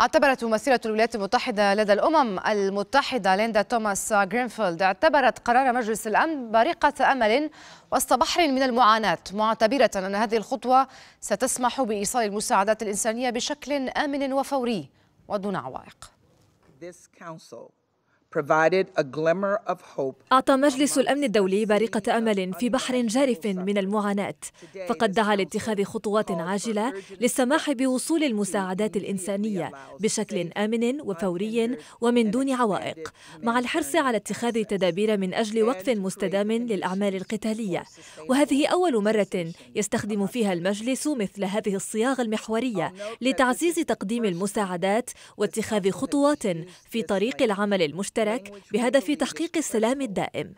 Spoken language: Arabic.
اعتبرت ممثلة الولايات المتحدة لدى الأمم المتحدة ليندا توماس جرينفيلد اعتبرت قرار مجلس الأمن بريقة أمل وسط بحر من المعاناة معتبرة أن هذه الخطوة ستسمح بإيصال المساعدات الإنسانية بشكل آمن وفوري ودون عوائق. أعطى مجلس الأمن الدولي بارقة أمل في بحر جارف من المعاناة فقد دعا لاتخاذ خطوات عاجلة للسماح بوصول المساعدات الإنسانية بشكل آمن وفوري ومن دون عوائق مع الحرص على اتخاذ تدابير من أجل وقف مستدام للأعمال القتالية وهذه أول مرة يستخدم فيها المجلس مثل هذه الصياغة المحورية لتعزيز تقديم المساعدات واتخاذ خطوات في طريق العمل المشترك المشترك بهدف تحقيق السلام الدائم